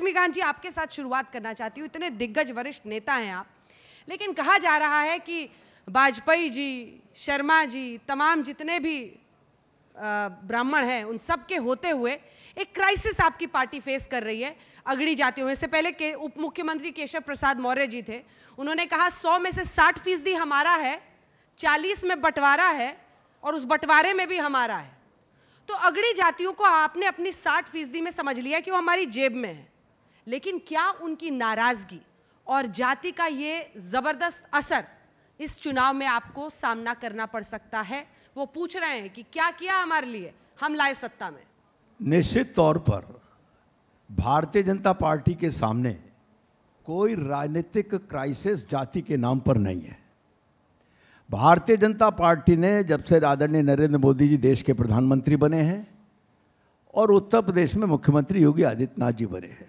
लक्ष्मीकांत जी आपके साथ शुरुआत करना चाहती हूँ इतने दिग्गज वरिष्ठ नेता हैं आप लेकिन कहा जा रहा है कि वाजपेयी जी शर्मा जी तमाम जितने भी ब्राह्मण हैं उन सब के होते हुए एक क्राइसिस आपकी पार्टी फेस कर रही है अगड़ी जाती हुए इससे पहले के उप मुख्यमंत्री केशव प्रसाद मौर्य जी थे उन्होंने कहा सौ में से साठ फीसदी हमारा है चालीस में बंटवारा है और उस बंटवारे में भी हमारा है तो अगड़ी जातियों को आपने अपनी साठ फीसदी में समझ लिया कि वो हमारी जेब में है लेकिन क्या उनकी नाराज़गी और जाति का ये ज़बरदस्त असर इस चुनाव में आपको सामना करना पड़ सकता है वो पूछ रहे हैं कि क्या किया हमारे लिए हम लाए सत्ता में निश्चित तौर पर भारतीय जनता पार्टी के सामने कोई राजनीतिक क्राइसिस जाति के नाम पर नहीं है भारतीय जनता पार्टी ने जब से आदरणीय नरेंद्र मोदी जी देश के प्रधानमंत्री बने हैं और उत्तर प्रदेश में मुख्यमंत्री योगी आदित्यनाथ जी बने हैं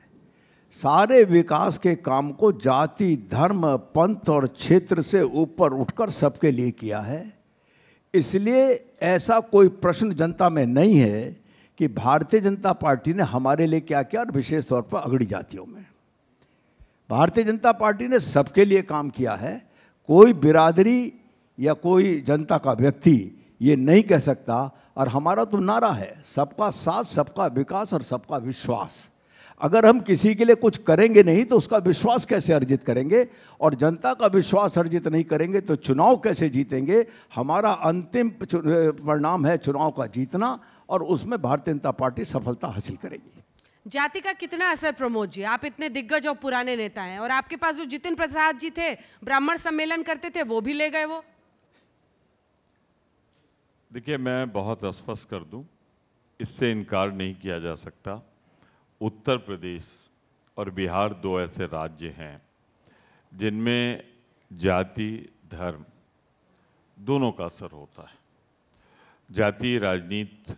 सारे विकास के काम को जाति धर्म पंथ और क्षेत्र से ऊपर उठकर सबके लिए किया है इसलिए ऐसा कोई प्रश्न जनता में नहीं है कि भारतीय जनता पार्टी ने हमारे लिए क्या किया और विशेष तौर पर अगड़ी जातियों में भारतीय जनता पार्टी ने सबके लिए काम किया है कोई बिरादरी या कोई जनता का व्यक्ति ये नहीं कह सकता और हमारा तो नारा है सबका साथ सबका विकास और सबका विश्वास अगर हम किसी के लिए कुछ करेंगे नहीं तो उसका विश्वास कैसे अर्जित करेंगे और जनता का विश्वास अर्जित नहीं करेंगे तो चुनाव कैसे जीतेंगे हमारा अंतिम परिणाम है चुनाव का जीतना और उसमें भारतीय जनता पार्टी सफलता हासिल करेगी जाति का कितना असर प्रमोद जी आप इतने दिग्गज और पुराने नेता हैं और आपके पास जो जितिन प्रसाद जी थे ब्राह्मण सम्मेलन करते थे वो भी ले गए वो देखिए मैं बहुत स्पष्ट कर दूं इससे इनकार नहीं किया जा सकता उत्तर प्रदेश और बिहार दो ऐसे राज्य हैं जिनमें जाति धर्म दोनों का असर होता है जाति राजनीति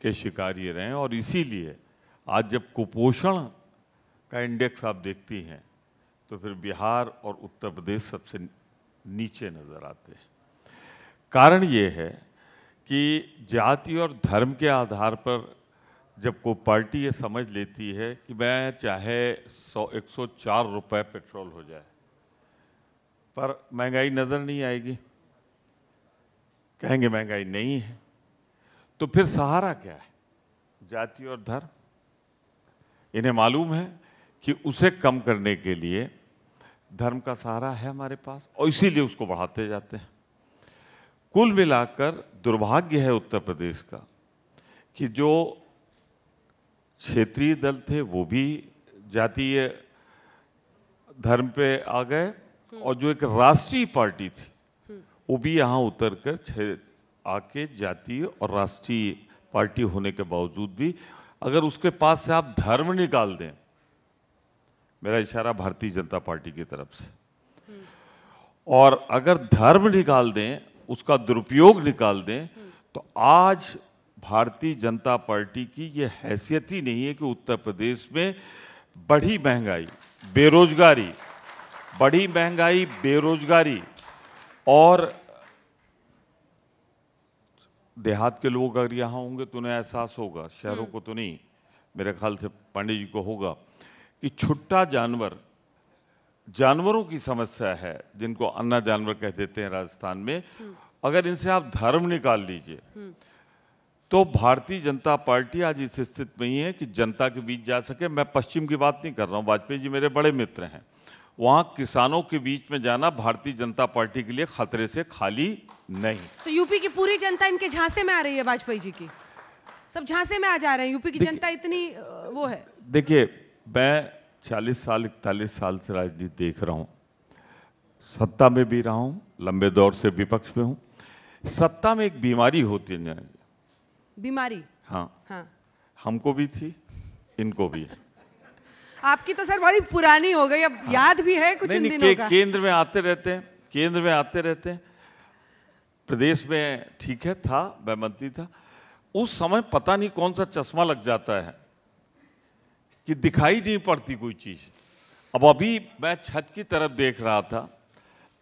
के शिकारी रहे और इसीलिए आज जब कुपोषण का इंडेक्स आप देखती हैं तो फिर बिहार और उत्तर प्रदेश सबसे नीचे नज़र आते हैं कारण ये है कि जाति और धर्म के आधार पर जब को पार्टी ये समझ लेती है कि मैं चाहे सौ एक सौ चार रुपये पेट्रोल हो जाए पर महंगाई नज़र नहीं आएगी कहेंगे महंगाई नहीं है तो फिर सहारा क्या है जाति और धर्म इन्हें मालूम है कि उसे कम करने के लिए धर्म का सहारा है हमारे पास और इसीलिए उसको बढ़ाते जाते हैं कुल मिलाकर दुर्भाग्य है उत्तर प्रदेश का कि जो क्षेत्रीय दल थे वो भी जातीय धर्म पे आ गए हम्म। और जो एक राष्ट्रीय पार्टी थी वो भी यहाँ उतर कर आके जातीय और राष्ट्रीय पार्टी होने के बावजूद भी अगर उसके पास से आप धर्म निकाल दें मेरा इशारा भारतीय जनता पार्टी की तरफ से हम्म। और अगर धर्म निकाल दें उसका दुरुपयोग निकाल दें हम्म। तो आज भारतीय जनता पार्टी की ये हैसियत ही नहीं है कि उत्तर प्रदेश में बढ़ी महंगाई बेरोजगारी बढ़ी महंगाई बेरोजगारी और देहात के लोग अगर यहाँ होंगे तो उन्हें एहसास होगा शहरों हम्म। को तो नहीं मेरे ख्याल से पांडे जी को होगा कि छुट्टा जानवर जानवरों की समस्या है जिनको अन्ना जानवर कह देते हैं राजस्थान में हम्म। अगर इनसे आप धर्म निकाल लीजिए हम्म। तो भारतीय जनता पार्टी आज इस स्थिति में ही है कि जनता के बीच जा सके मैं पश्चिम की बात नहीं कर रहा हूँ वाजपेयी जी मेरे बड़े मित्र हैं वहाँ किसानों के बीच में जाना भारतीय जनता पार्टी के लिए खतरे से खाली नहीं तो यूपी की पूरी जनता इनके झांसे में आ रही है वाजपेयी जी की सब झांसे में आ जा रहे हैं यूपी की जनता इतनी वो है देखिए मैं छियालीस साल इकतालीस साल से राजनीति देख रहा हूँ सत्ता में भी रहा हूँ लंबे दौर से विपक्ष में हूँ सत्ता में एक बीमारी होती है बीमारी हाँ हाँ हमको भी थी इनको भी है आपकी तो सर बड़ी पुरानी हो गई अब हाँ। याद भी है कुछ नहीं, नहीं, दिनों के, का केंद्र में आते रहते हैं केंद्र में आते रहते हैं प्रदेश में ठीक है था बैमंती था उस समय पता नहीं कौन सा चश्मा लग जाता है कि दिखाई नहीं पड़ती कोई चीज अब अभी मैं छत की तरफ देख रहा था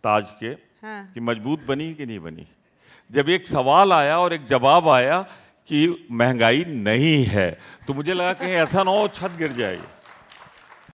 ताज के हाँ। कि मजबूत बनी कि नहीं बनी जब एक सवाल आया और एक जवाब आया कि महंगाई नहीं है तो मुझे लगा कहीं ऐसा ना हो छत गिर जाएगी